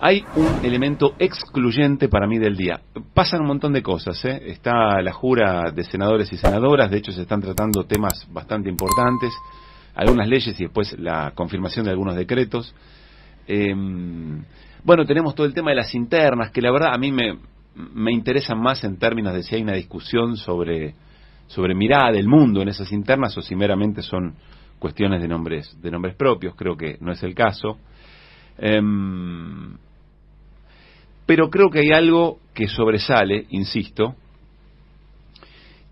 hay un elemento excluyente para mí del día. Pasan un montón de cosas, ¿eh? Está la jura de senadores y senadoras, de hecho se están tratando temas bastante importantes, algunas leyes y después la confirmación de algunos decretos. Em, bueno, tenemos todo el tema de las internas, que la verdad a mí me, me interesan más en términos de si hay una discusión sobre, sobre mirada del mundo en esas internas o si meramente son cuestiones de nombres, de nombres propios, creo que no es el caso. Em, pero creo que hay algo que sobresale, insisto,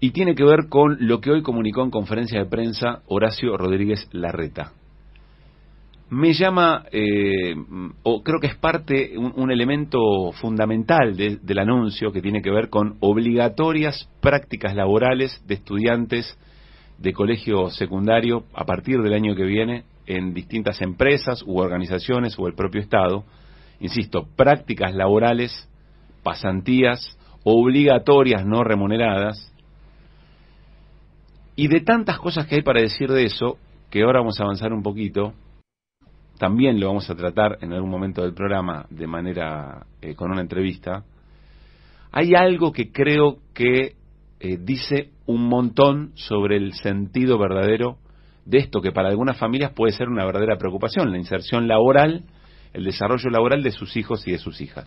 y tiene que ver con lo que hoy comunicó en conferencia de prensa Horacio Rodríguez Larreta. Me llama, eh, o creo que es parte, un, elemento fundamental del anuncio que tiene que ver con obligatorias prácticas laborales de estudiantes de colegio secundario a partir del año que viene en distintas empresas u organizaciones o el propio Estado insisto, prácticas laborales, pasantías obligatorias no remuneradas, y de tantas cosas que hay para decir de eso, que ahora vamos a avanzar un poquito, también lo vamos a tratar en algún momento del programa de manera eh, con una entrevista, hay algo que creo que eh, dice un montón sobre el sentido verdadero de esto, que para algunas familias puede ser una verdadera preocupación, la inserción laboral el desarrollo laboral de sus hijos y de sus hijas.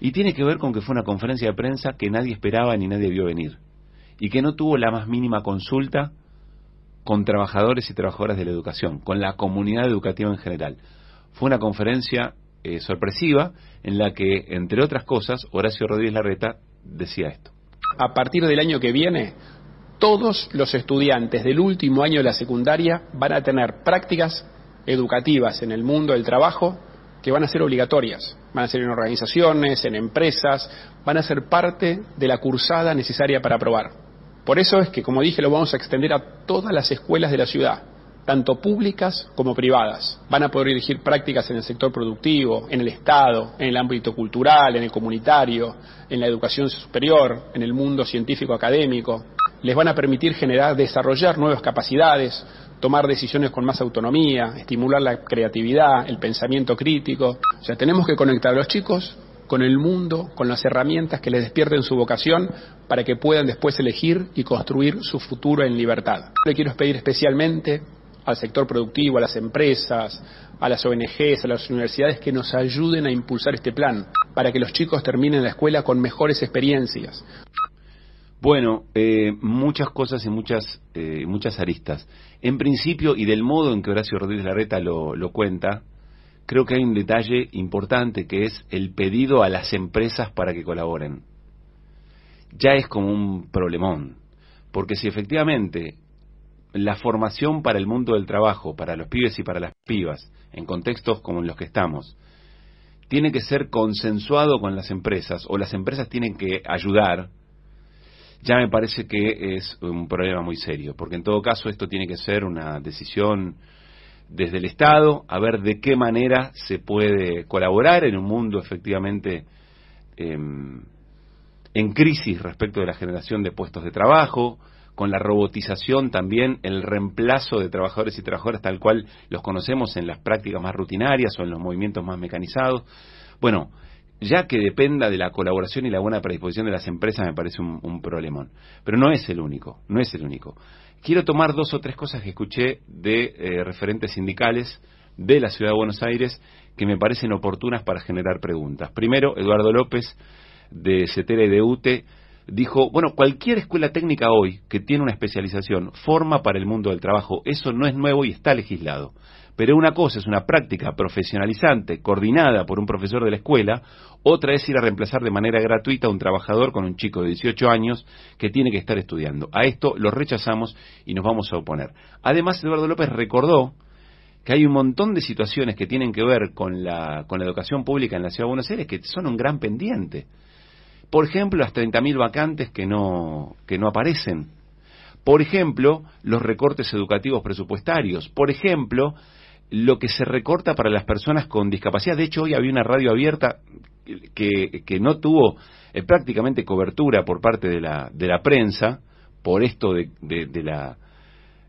Y tiene que ver con que fue una conferencia de prensa que nadie esperaba ni nadie vio venir, y que no tuvo la más mínima consulta con trabajadores y trabajadoras de la educación, con la comunidad educativa en general. Fue una conferencia eh, sorpresiva en la que, entre otras cosas, Horacio Rodríguez Larreta decía esto. A partir del año que viene, todos los estudiantes del último año de la secundaria van a tener prácticas educativas en el mundo del trabajo que van a ser obligatorias, van a ser en organizaciones, en empresas, van a ser parte de la cursada necesaria para aprobar. Por eso es que, como dije, lo vamos a extender a todas las escuelas de la ciudad, tanto públicas como privadas. Van a poder dirigir prácticas en el sector productivo, en el Estado, en el ámbito cultural, en el comunitario, en la educación superior, en el mundo científico académico. Les van a permitir generar, desarrollar nuevas capacidades, tomar decisiones con más autonomía, estimular la creatividad, el pensamiento crítico. O sea, tenemos que conectar a los chicos con el mundo, con las herramientas que les despierten su vocación para que puedan después elegir y construir su futuro en libertad. Le quiero pedir especialmente al sector productivo, a las empresas, a las ONGs, a las universidades que nos ayuden a impulsar este plan para que los chicos terminen la escuela con mejores experiencias. Bueno, eh, muchas cosas y muchas, eh, muchas aristas. En principio, y del modo en que Horacio Rodríguez Larreta lo, lo cuenta, creo que hay un detalle importante que es el pedido a las empresas para que colaboren. Ya es como un problemón, porque si efectivamente la formación para el mundo del trabajo, para los pibes y para las pibas, en contextos como en los que estamos, tiene que ser consensuado con las empresas o las empresas tienen que ayudar ya me parece que es un problema muy serio, porque en todo caso esto tiene que ser una decisión desde el Estado, a ver de qué manera se puede colaborar en un mundo efectivamente em, en crisis respecto de la generación de puestos de trabajo, con la robotización también, el reemplazo de trabajadores y trabajadoras tal cual los conocemos en las prácticas más rutinarias o en los movimientos más mecanizados. Bueno, ya que dependa de la colaboración y la buena predisposición de las empresas me parece un, problemón. Pero no es el único, no es el único. Quiero tomar dos o tres cosas que escuché de eh, referentes sindicales de la Ciudad de Buenos Aires que me parecen oportunas para generar preguntas. Primero, Eduardo López, de CETERA y de UTE, dijo, bueno, cualquier escuela técnica hoy que tiene una especialización forma para el mundo del trabajo. Eso no es nuevo y está legislado. Pero una cosa es una práctica profesionalizante, coordinada por un profesor de la escuela, otra es ir a reemplazar de manera gratuita a un trabajador con un chico de 18 años que tiene que estar estudiando. A esto lo rechazamos y nos vamos a oponer. Además, Eduardo López recordó que hay un montón de situaciones que tienen que ver con la, educación pública en la Ciudad de Buenos Aires que son un gran pendiente. Por ejemplo, las 30.000 vacantes que no, que no aparecen. Por ejemplo, los recortes educativos presupuestarios. Por ejemplo, lo que se recorta para las personas con discapacidad. De hecho, hoy había una radio abierta que, no tuvo eh, prácticamente cobertura por parte de la, prensa por esto de, la,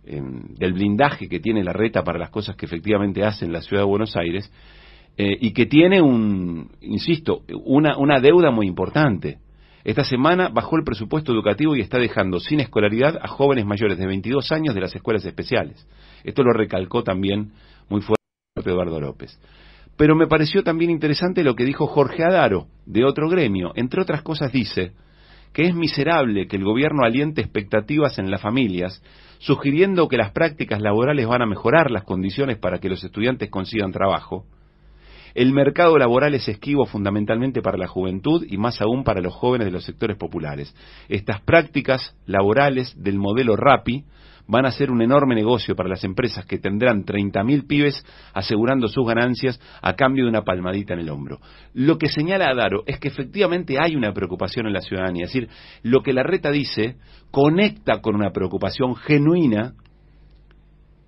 em, del blindaje que tiene la reta para las cosas que efectivamente hace en la ciudad de Buenos Aires eh, y que tiene un, insisto, una, una deuda muy importante. Esta semana bajó el presupuesto educativo y está dejando sin escolaridad a jóvenes mayores de 22 años de las escuelas especiales. Esto lo recalcó también muy fuerte Eduardo López. Pero me pareció también interesante lo que dijo Jorge Adaro, de otro gremio. Entre otras cosas dice que es miserable que el gobierno aliente expectativas en las familias, sugiriendo que las prácticas laborales van a mejorar las condiciones para que los estudiantes consigan trabajo. El mercado laboral es esquivo fundamentalmente para la juventud y más aún para los jóvenes de los sectores populares. Estas prácticas laborales del modelo RAPI van a ser un enorme negocio para las empresas que tendrán 30.000 pibes asegurando sus ganancias a cambio de una palmadita en el hombro. Lo que señala Adaro es que efectivamente hay una preocupación en la ciudadanía, es decir, lo que la reta dice conecta con una preocupación genuina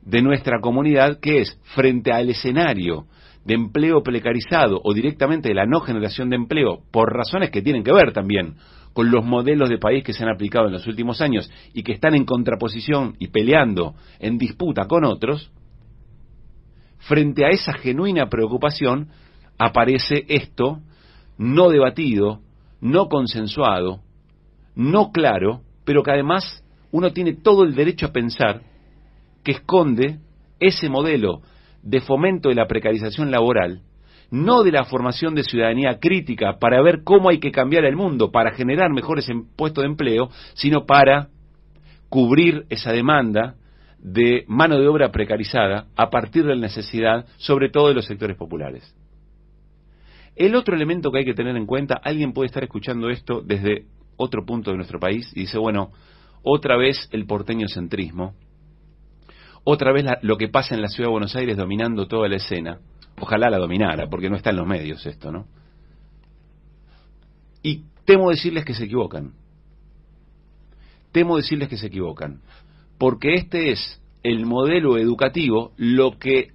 de nuestra comunidad que es frente al escenario de empleo precarizado o directamente de la no generación de empleo por razones que tienen que ver también con los modelos de país que se han aplicado en los últimos años y que están en contraposición y peleando en disputa con otros, frente a esa genuina preocupación aparece esto no debatido, no consensuado, no claro, pero que además uno tiene todo el derecho a pensar que esconde ese modelo de fomento de la precarización laboral no de la formación de ciudadanía crítica para ver cómo hay que cambiar el mundo, para generar mejores em, puestos de empleo, sino para cubrir esa demanda de mano de obra precarizada a partir de la necesidad, sobre todo de los sectores populares. El otro elemento que hay que tener en cuenta, alguien puede estar escuchando esto desde otro punto de nuestro país y dice, bueno, otra vez el porteño centrismo, otra vez lo que pasa en la ciudad de Buenos Aires dominando toda la escena. Ojalá la dominara, porque no está en los medios esto, ¿no? Y temo decirles que se equivocan. Temo decirles que se equivocan. Porque este es el modelo educativo, lo que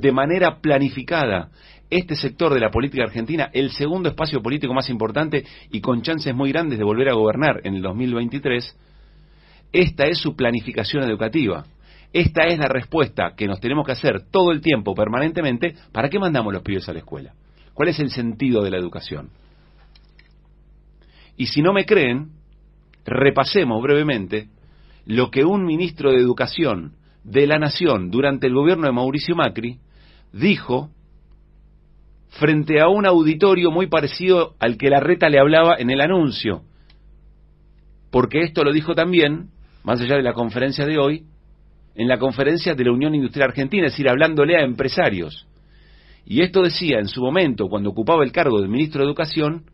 de manera planificada este sector de la política argentina, el segundo espacio político más importante y con chances muy grandes de volver a gobernar en el 2023, esta es su planificación educativa. Esta es la respuesta que nos tenemos que hacer todo el tiempo, permanentemente, ¿para qué mandamos los pibes a la escuela? ¿Cuál es el sentido de la educación? Y si no me creen, repasemos brevemente lo que un ministro de Educación de la Nación durante el gobierno de Mauricio Macri dijo frente a un auditorio muy parecido al que la reta le hablaba en el anuncio. Porque esto lo dijo también, más allá de la conferencia de hoy, en la conferencia de la Unión Industrial Argentina, es decir, hablándole a empresarios. Y esto decía en su momento, cuando ocupaba el cargo de ministro de Educación,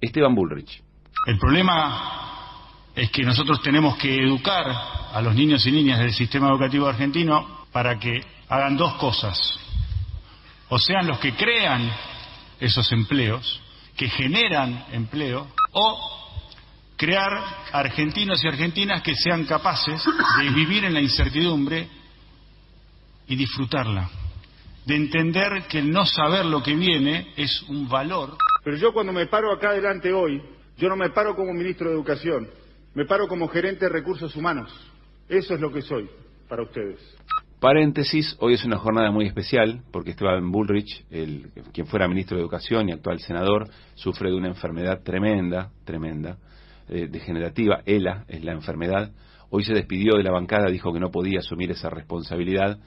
Esteban Bullrich. El problema es que nosotros tenemos que educar a los niños y niñas del sistema educativo argentino para que hagan dos cosas. O sean los que crean esos empleos, que generan empleo, o crear argentinos y argentinas que sean capaces de vivir en la incertidumbre y disfrutarla, de entender que no saber lo que viene es un valor. Pero yo cuando me paro acá adelante hoy, yo no me paro como ministro de Educación, me paro como gerente de recursos humanos. Eso es lo que soy para ustedes. Paréntesis, hoy es una jornada muy especial porque Esteban Bullrich, el, quien fuera ministro de Educación y actual senador, sufre de una enfermedad tremenda, tremenda, eh, degenerativa, ELA es la enfermedad, hoy se despidió de la bancada, dijo que no podía asumir esa responsabilidad.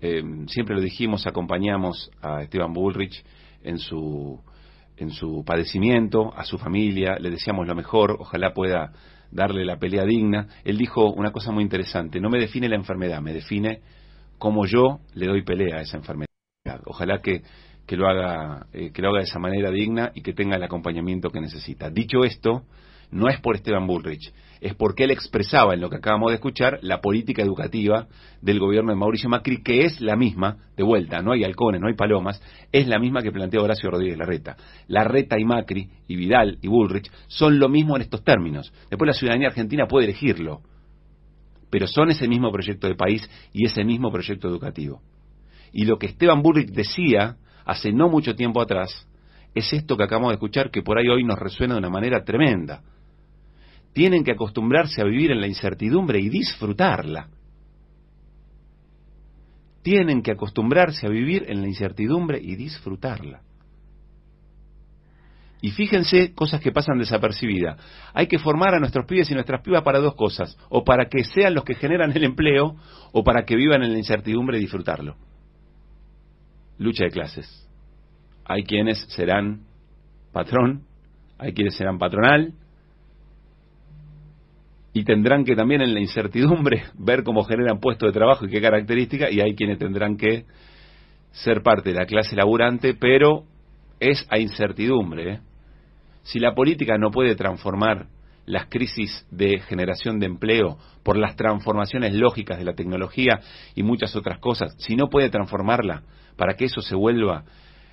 Em, siempre lo dijimos, acompañamos a Esteban Bullrich en su, en su padecimiento, a su familia, le decíamos lo mejor, ojalá pueda darle la pelea digna. Él dijo una cosa muy interesante, no me define la enfermedad, me define cómo yo le doy pelea a esa enfermedad. Ojalá que, que lo, haga, eh, que lo haga de esa manera digna y que tenga el acompañamiento que necesita. Dicho esto, no es por Esteban Bullrich, es porque él expresaba en lo que acabamos de escuchar la política educativa del gobierno de Mauricio Macri, que es la misma, de vuelta, no hay halcones, no hay palomas, es la misma que planteó Horacio Rodríguez Larreta. Larreta y Macri, y Vidal y Bullrich, son lo mismo en estos términos. Después la ciudadanía argentina puede elegirlo, pero son ese mismo proyecto de país y ese mismo proyecto educativo. Y lo que Esteban Bullrich decía hace no mucho tiempo atrás, es esto que acabamos de escuchar que por ahí hoy nos resuena de una manera tremenda tienen que acostumbrarse a vivir en la incertidumbre y disfrutarla. Tienen que acostumbrarse a vivir en la incertidumbre y disfrutarla. Y fíjense cosas que pasan desapercibidas. Hay que formar a nuestros pibes y nuestras pibas para dos cosas. O para que sean los que generan el empleo o para que vivan en la incertidumbre y disfrutarlo. Lucha de clases. Hay quienes serán patrón, hay quienes serán patronal, y tendrán que también en la incertidumbre ver cómo generan puestos de trabajo y qué características, y hay quienes tendrán que ser parte de la clase laburante, pero es a incertidumbre. ¿eh? Si la política no puede transformar las crisis de generación de empleo por las transformaciones lógicas de la tecnología y muchas otras cosas, si no puede transformarla para que eso se vuelva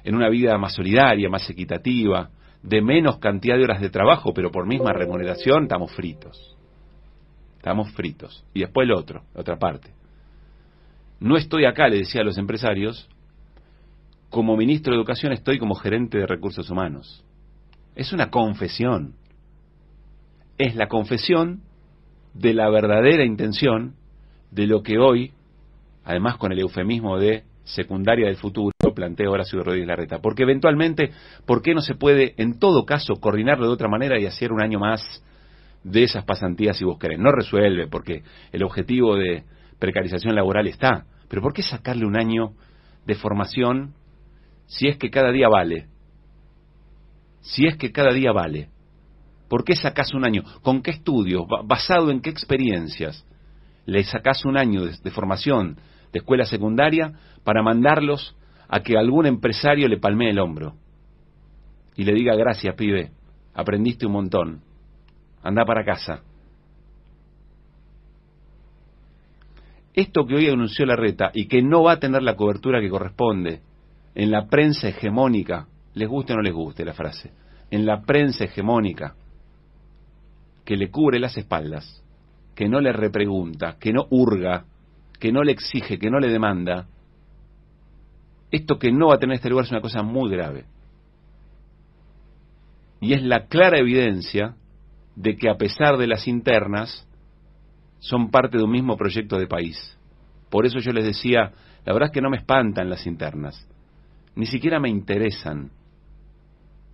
en una vida más solidaria, más equitativa, de menos cantidad de horas de trabajo, pero por misma remuneración, estamos fritos. Estamos fritos. Y después el otro, la otra parte. No estoy acá, le decía a los empresarios, como ministro de Educación estoy como gerente de recursos humanos. Es una confesión. Es la confesión de la verdadera intención de lo que hoy, además con el eufemismo de secundaria del futuro, plantea Horacio Rodríguez Larreta. Porque eventualmente, ¿por qué no se puede en todo caso coordinarlo de otra manera y hacer un año más de esas pasantías si vos querés. No resuelve, porque el objetivo de precarización laboral está. Pero ¿por qué sacarle un año de formación si es que cada día vale? Si es que cada día vale. ¿Por qué sacás un año? ¿Con qué estudios? ¿Basado en qué experiencias? Le sacas un año de, de formación de escuela secundaria para mandarlos a que algún empresario le palmee el hombro y le diga gracias, pibe, aprendiste un montón anda para casa. Esto que hoy anunció la reta y que no va a tener la cobertura que corresponde en la prensa hegemónica, les guste o no les guste la frase, en la prensa hegemónica, que le cubre las espaldas, que no le repregunta, que no hurga, que no le exige, que no le demanda, esto que no va a tener este lugar es una cosa muy grave. Y es la clara evidencia de que a pesar de las internas, son parte de un mismo proyecto de país. Por eso yo les decía, la verdad es que no me espantan las internas, ni siquiera me interesan.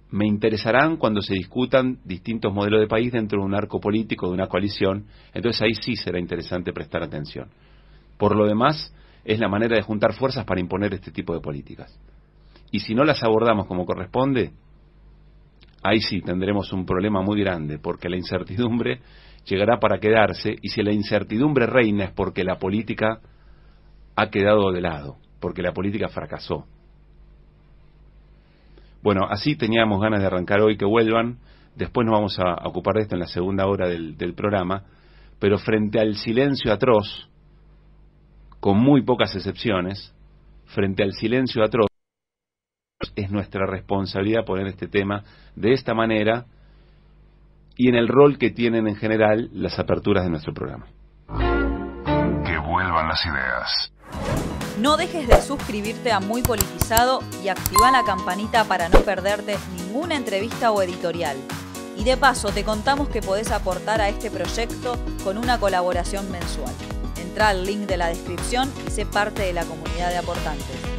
Me interesarán cuando se discutan distintos modelos de país dentro de un arco político, de una coalición, entonces ahí sí será interesante prestar atención. Por lo demás, es la manera de juntar fuerzas para imponer este tipo de políticas. Y si no las abordamos como corresponde, ahí sí tendremos un problema muy grande, porque la incertidumbre llegará para quedarse y si la incertidumbre reina es porque la política ha quedado de lado, porque la política fracasó. Bueno, así teníamos ganas de arrancar hoy que vuelvan, después nos vamos a ocupar de esto en la segunda hora del, del programa, pero frente al silencio atroz, con muy pocas excepciones, frente al silencio atroz, es nuestra responsabilidad poner este tema de esta manera y en el rol que tienen en general las aperturas de nuestro programa. Que vuelvan las ideas. No dejes de suscribirte a Muy Politizado y activa la campanita para no perderte ninguna entrevista o editorial. Y de paso te contamos que podés aportar a este proyecto con una colaboración mensual. Entra al link de la descripción y sé parte de la comunidad de aportantes.